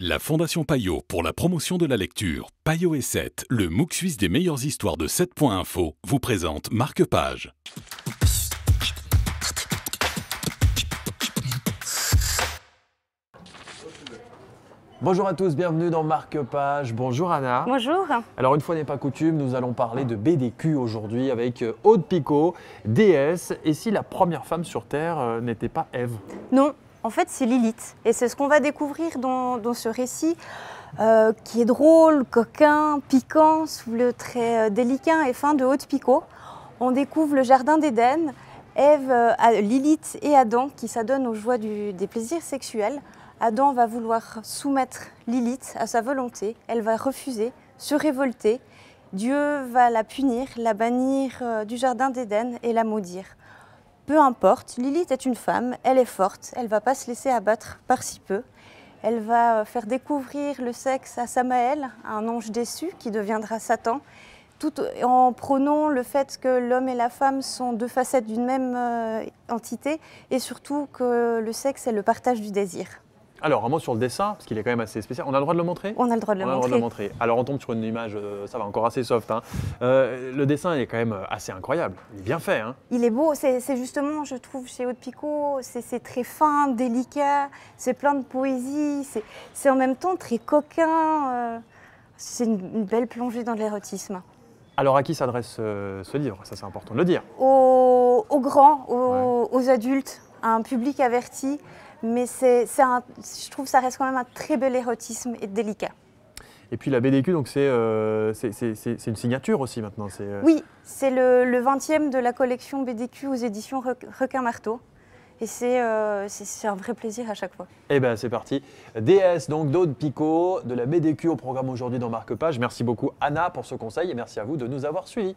La Fondation Payot pour la promotion de la lecture, Payot et 7, le MOOC suisse des meilleures histoires de 7.info, vous présente Marque Page. Bonjour à tous, bienvenue dans Marque Page. Bonjour Anna. Bonjour. Alors une fois n'est pas coutume, nous allons parler de BDQ aujourd'hui avec euh, Aude Picot, DS et si la première femme sur Terre euh, n'était pas Ève Non, en fait, c'est Lilith. Et c'est ce qu'on va découvrir dans, ce récit. Euh, qui est drôle, coquin, piquant, sous le euh, délicat et fin de haute picot. On découvre le jardin d'Éden, Ève, euh, Lilith et Adam qui s'adonnent aux joies des plaisirs sexuels. Adam va vouloir soumettre Lilith à sa volonté, elle va refuser, se révolter. Dieu va la punir, la bannir du jardin d'Éden et la maudire. Peu importe, Lilith est une femme, elle est forte, elle va pas se laisser abattre par si peu. Elle va euh, faire découvrir le sexe à Samaël, un ange déçu qui deviendra Satan, tout en prônant le fait que l'homme et la femme sont deux facettes d'une même euh, entité et surtout que le sexe est le partage du désir. Alors, un mot sur le dessin, parce qu'il est quand même assez spécial. On a le droit de le montrer On a le droit de le, montrer. Alors, on tombe sur une image, euh, ça va encore assez soft. Hein. Euh, le dessin est quand même euh, assez incroyable. Il est bien fait. Hein. Il est beau. C'est justement, je trouve, chez Haute Picot, c'est très fin, délicat, c'est plein de poésie, c'est en même temps très coquin. c'est une, belle plongée dans l'érotisme. Alors, à qui s'adresse ce livre Ça, c'est important de le dire. Aux, grands, aux adultes un public averti, mais c'est, je trouve ça reste quand même un très bel érotisme et délicat. Et puis la BDQ, donc euh, c'est c'est une signature aussi maintenant. c'est euh. Oui, c'est le, le, 20e de la collection BDQ aux éditions Requin Marteau. Et euh, c'est un vrai plaisir à chaque fois. Eh bien, c'est parti. DS, donc d'Aude Picot, de la BDQ au programme aujourd'hui dans Marque Page. Merci beaucoup, Anna, pour ce conseil et merci à vous de nous avoir suivis.